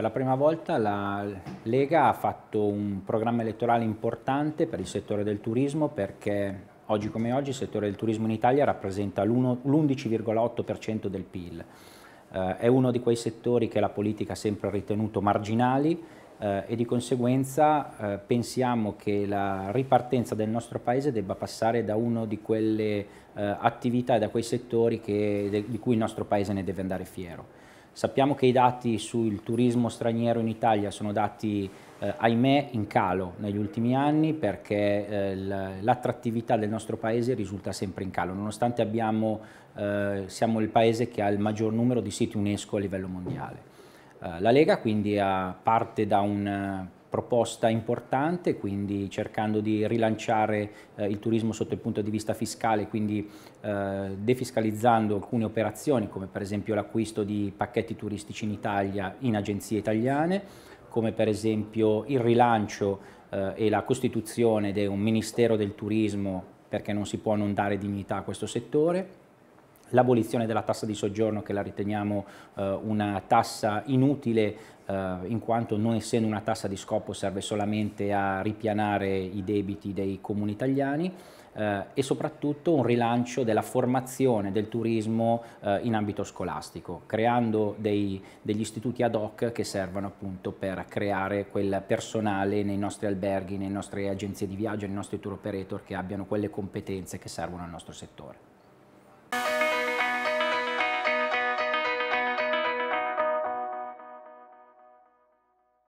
Per la prima volta la Lega ha fatto un programma elettorale importante per il settore del turismo perché oggi come oggi il settore del turismo in Italia rappresenta l'11,8% del PIL. Eh, è uno di quei settori che la politica ha sempre ritenuto marginali eh, e di conseguenza eh, pensiamo che la ripartenza del nostro Paese debba passare da uno di quelle eh, attività e da quei settori che, de, di cui il nostro Paese ne deve andare fiero. Sappiamo che i dati sul turismo straniero in Italia sono dati eh, ahimè in calo negli ultimi anni perché eh, l'attrattività del nostro paese risulta sempre in calo, nonostante abbiamo, eh, siamo il paese che ha il maggior numero di siti UNESCO a livello mondiale. Eh, la Lega quindi parte da un proposta importante, quindi cercando di rilanciare eh, il turismo sotto il punto di vista fiscale, quindi eh, defiscalizzando alcune operazioni come per esempio l'acquisto di pacchetti turistici in Italia in agenzie italiane, come per esempio il rilancio eh, e la costituzione di un Ministero del Turismo perché non si può non dare dignità a questo settore l'abolizione della tassa di soggiorno che la riteniamo eh, una tassa inutile eh, in quanto non essendo una tassa di scopo serve solamente a ripianare i debiti dei comuni italiani eh, e soprattutto un rilancio della formazione del turismo eh, in ambito scolastico, creando dei, degli istituti ad hoc che servano appunto per creare quel personale nei nostri alberghi, nelle nostre agenzie di viaggio, nei nostri tour operator che abbiano quelle competenze che servono al nostro settore.